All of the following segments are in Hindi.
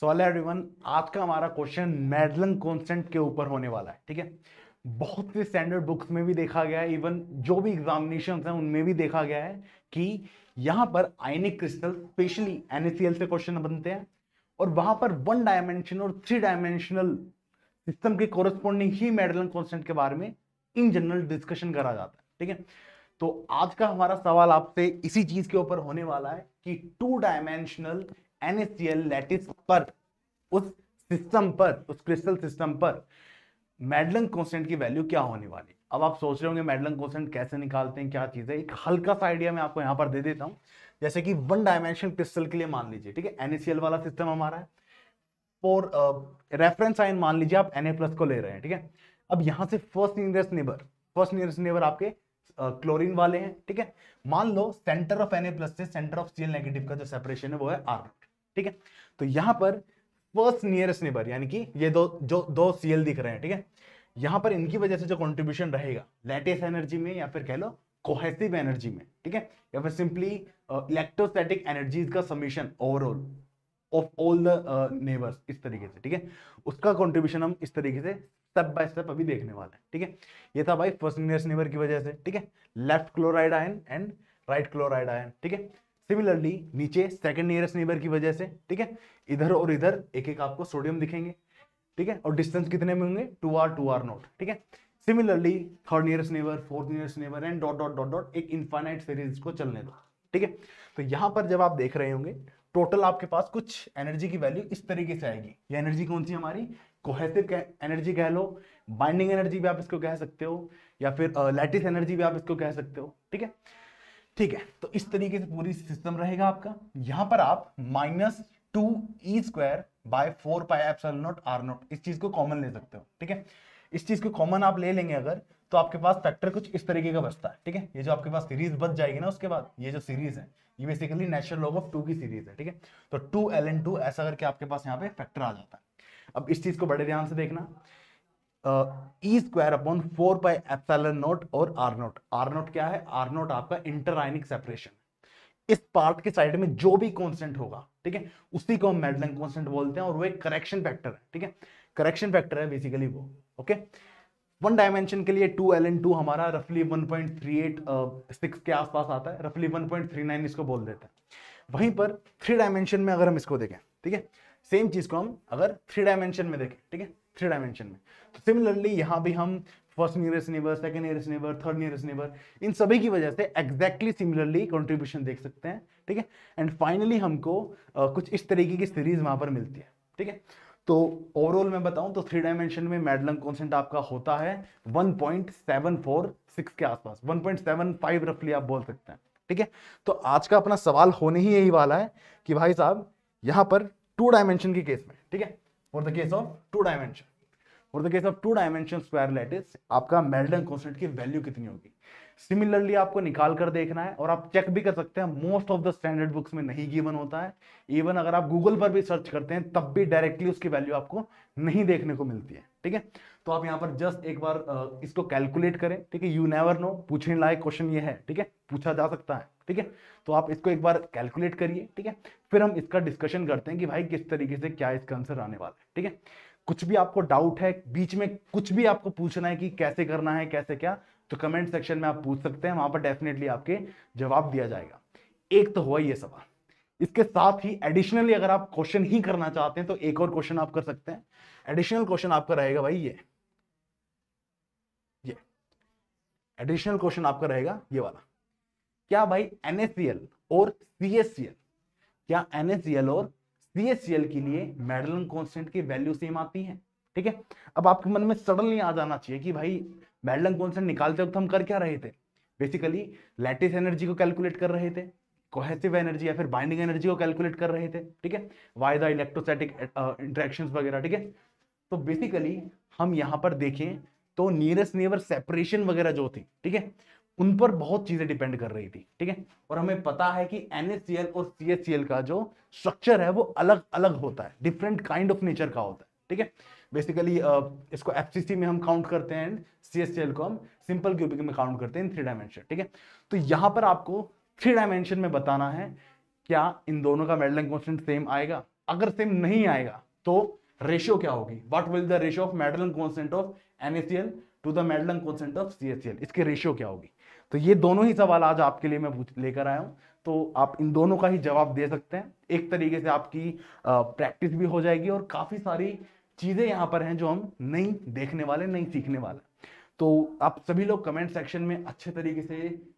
सवाल है एवरीवन आज का हमारा क्वेश्चन मेडलन कॉन्स्टेंट के ऊपर होने वाला है ठीक है बहुत से स्टैंडर्ड बुक्स में भी देखा गया है इवन जो भी एग्जामिनेशन हैं उनमें भी देखा गया है कि यहाँ पर आयनिक क्रिस्टल स्पेशली एनएसीएल से क्वेश्चन बनते हैं और वहां पर वन डायमेंशन और थ्री डायमेंशनल सिस्टम के कोरस्पॉन्डिंग ही मेडलन कॉन्स्टेंट के बारे में इन जनरल डिस्कशन करा जाता है ठीक है तो आज का हमारा सवाल आपसे इसी चीज के ऊपर होने वाला है कि टू डायमेंशनल एनएससीएल लैटिस पर उस सिस्टम पर उस क्रिस्टल सिस्टम पर मेडलन कॉन्स्टेंट की वैल्यू क्या होने वाली अब आप सोच रहे होंगे मेडलन कॉन्स्टेंट कैसे निकालते हैं क्या चीज़ है एक हल्का सा आइडिया मैं आपको यहां पर दे देता हूं जैसे कि वन डायमेंशन क्रिस्टल के लिए मान लीजिए ठीक है एनएसीएल वाला सिस्टम हमारा है फॉर रेफरेंस आइन मान लीजिए आप एन प्लस को ले रहे हैं ठीक है अब यहां से first nearest neighbour first nearest neighbour आपके क्लोरीन uh, वाले हैं ठीक है मान लो सेंटर ऑफ एन प्लस से सेंटर ऑफ सीएल नेगेटिव का जो सेपरेशन है वो है आर ठीक है तो यहां पर फर्स्ट नियरेस्ट नेबर यानी कि ये दो जो दो सीएल दिख रहे हैं ठीक है यहां पर इनकी वजह से जो कॉन्ट्रीब्यूशन रहेगा लेटेस्ट एनर्जी में या फिर कह लो कोहेसिव एनर्जी में ठीक है या फिर सिंपली इलेक्ट्रोस्टैटिक एनर्जीज का summation overall of all the neighbours इस तरीके से ठीक है उसका कॉन्ट्रीब्यूशन हम इस तरीके से स्टेप बाय स्टेप अभी देखने वाले हैं ठीक है ये था भाई फर्स्ट नियरेस्ट नेबर की वजह से ठीक है left chloride ion and right chloride ion ठीक है सिमिलरली नीचे सेकेंड नियरेस्ट नेबर की वजह से ठीक है इधर और इधर एक एक आपको सोडियम दिखेंगे ठीक है और डिस्टेंस कितने में होंगे two R two R naught ठीक है similarly third nearest neighbour fourth nearest neighbour and dot dot dot dot एक इन्फाइनाइट सीरीज को चलने दो ठीक है तो यहां पर जब आप देख रहे होंगे टोटल आपके पास कुछ एनर्जी की वैल्यू इस तरीके से आएगी ये एनर्जी कौन सी हमारी कोहेसिव एनर्जी कह लो बाइंडिंग एनर्जी भी आप इसको कह सकते हो या फिर लैटिस uh, एनर्जी भी आप इसको कह सकते हो ठीक है ठीक है तो इस तरीके से पूरी सिस्टम रहेगा आपका यहां पर आप minus two E square by four pi epsilon naught R naught इस चीज को कॉमन ले सकते हो ठीक है इस चीज को कॉमन आप ले लेंगे अगर तो आपके पास फैक्टर कुछ इस तरीके का बचता है ठीक है ये जो आपके पास सीरीज बच जाएगी ना उसके बाद ये जो सीरीज है ये basically natural log of two की सीरीज है ठीक है तो टू एल एन टू ऐसा करके आपके पास यहाँ पे फैक्टर आ जाता है अब इस चीज को बड़े ध्यान से देखना E square upon four by epsilon naught और आर नोट आर नोट क्या है आर नोट आपका इंटरआइनिक सेपरेशन इस पार्ट के साइड में जो भी कॉन्स्टेंट होगा ठीक है उसी को हम मेडलिन कॉन्स्टेंट बोलते हैं और वो एक करेक्शन फैक्टर है ठीक है करेक्शन फैक्टर है बेसिकली वो ओके वन डायमेंशन के लिए टू एल एन टू हमारा रफली one point three eight six के आसपास आता है रफली वन पॉइंट थ्री नाइन इसको बोल देते हैं वहीं पर थ्री डायमेंशन में अगर हम इसको देखें ठीक है सेम चीज को हम अगर थ्री डायमेंशन में देखें ठीक है थ्री डायमेंशन में तो सिमिलरली यहां भी हम first nearest neighbour second nearest neighbour third nearest neighbour इन सभी की वजह से एग्जैक्टली सिमिलरली कंट्रीब्यूशन देख सकते हैं ठीक है एंड फाइनली हमको आ, कुछ इस तरीके की सीरीज वहां पर मिलती है ठीक है तो ओवरऑल मैं बताऊं तो थ्री डायमेंशन में मेडलम कॉन्सेंट आपका होता है 1.746 के आसपास 1.75 रफली आप बोल सकते हैं ठीक है तो आज का अपना सवाल होने ही यही वाला है कि भाई साहब यहाँ पर टू डायमेंशन के केस में ठीक है for the case of two dimension for the case of two dimension square lattice आपका मेल्टन कॉन्स्टेंट की वैल्यू कितनी होगी सिमिलरली आपको निकाल कर देखना है और आप चेक भी कर सकते हैं most of the standard books में नहीं गिवन होता है इवन अगर आप गूगल पर भी सर्च करते हैं तब भी डायरेक्टली उसकी वैल्यू आपको नहीं देखने को मिलती है ठीक है तो आप यहाँ पर जस्ट एक बार इसको कैलकुलेट करें ठीक है यू नेवर नो पूछने लायक क्वेश्चन ये है ठीक है पूछा जा सकता है ठीक है तो आप इसको एक बार कैलकुलेट करिए ठीक है फिर हम इसका डिस्कशन करते हैं कि भाई किस तरीके से क्या इसका आंसर आने वाला है ठीक है कुछ भी आपको डाउट है बीच में कुछ भी आपको पूछना है कि कैसे करना है कैसे क्या तो कमेंट सेक्शन में आप पूछ सकते हैं वहां पर डेफिनेटली आपके जवाब दिया जाएगा एक तो हुआ ये सवाल इसके साथ ही एडिशनली अगर आप क्वेश्चन ही करना चाहते हैं तो एक और क्वेश्चन आप कर सकते हैं एडिशनल क्वेश्चन आपका रहेगा भाई ये ये एडिशनल क्वेश्चन आपका रहेगा ये वाला क्या भाई एनएससीएल और सीएससीएल क्या एनएससीएल और सीएचसीएल के लिए मेडलन कॉन्स्टेंट की वैल्यू सेम आती है ठीक है अब आपके मन में सडनली आ जाना चाहिए कि भाई मेडलन कॉन्स्टेंट निकालते वक्त हम कर क्या रहे थे बेसिकली लैटिस एनर्जी को कैलकुलेट कर रहे थे कोहेसिव एनर्जी या फिर बाइंडिंग एनर्जी को कैलकुलेट कर रहे थे ठीक है वाई द इलेक्ट्रोस्टैटिक इंट्रैक्शन वगैरह ठीक है तो बेसिकली हम यहाँ पर देखें तो नियरेस्ट नेवर सेपरेशन वगैरह जो थी ठीक है उन पर बहुत चीजें डिपेंड कर रही थी ठीक है और हमें पता है कि एनएससीएल और सीएससीएल का जो स्ट्रक्चर है वो अलग अलग होता है डिफरेंट काइंड ऑफ नेचर का होता है ठीक है बेसिकली इसको एफ में हम काउंट करते हैं सीएससीएल को हम सिंपल क्यूबिक में काउंट करते हैं इन थ्री डायमेंशन ठीक है तो यहां पर आपको थ्री डायमेंशन में बताना है क्या इन दोनों का मेडलन कॉन्स्टेंट सेम आएगा अगर सेम नहीं आएगा तो रेशियो क्या होगी what will the ratio of Madelung constant of N to the Madelung constant of C इसके रेशियो क्या होगी तो ये दोनों ही सवाल आज आपके लिए मैं लेकर आया हूँ तो आप इन दोनों का ही जवाब दे सकते हैं एक तरीके से आपकी प्रैक्टिस भी हो जाएगी और काफ़ी सारी चीज़ें यहाँ पर हैं जो हम नहीं देखने वाले नहीं सीखने वाले तो आप सभी लोग कमेंट सेक्शन में अच्छे तरीके से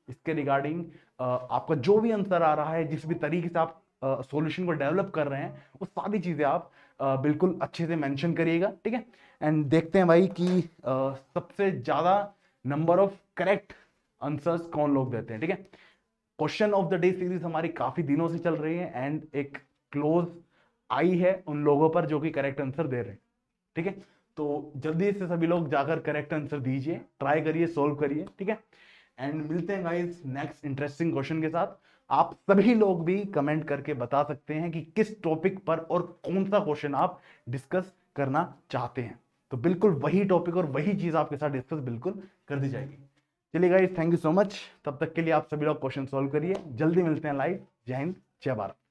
इसके रिगार्डिंग आपका जो भी आंसर आ रहा है जिस भी तरीके से आप सॉल्यूशन को डेवलप कर रहे हैं वो सारी चीज़ें आप बिल्कुल अच्छे से मेंशन करिएगा ठीक है एंड देखते हैं भाई कि सबसे ज़्यादा नंबर ऑफ करेक्ट आंसर्स कौन लोग देते हैं ठीक है question of the day series हमारी काफ़ी दिनों से चल रही है एंड एक क्लोज आई है उन लोगों पर जो कि करेक्ट आंसर दे रहे हैं ठीक है तो जल्दी से सभी लोग जाकर करेक्ट आंसर दीजिए ट्राई करिए सॉल्व करिए ठीक है एंड मिलते हैं गाइस नेक्स्ट इंटरेस्टिंग क्वेश्चन के साथ आप सभी लोग भी कमेंट करके बता सकते हैं कि किस टॉपिक पर और कौन सा क्वेश्चन आप डिस्कस करना चाहते हैं तो बिल्कुल वही टॉपिक और वही चीज़ आपके साथ डिस्कस बिल्कुल कर दी जाएगी चलिए guys thank you so much तब तक के लिए आप सभी लोग क्वेश्चन सॉल्व करिए जल्दी मिलते हैं लाइव जय हिंद जय भारत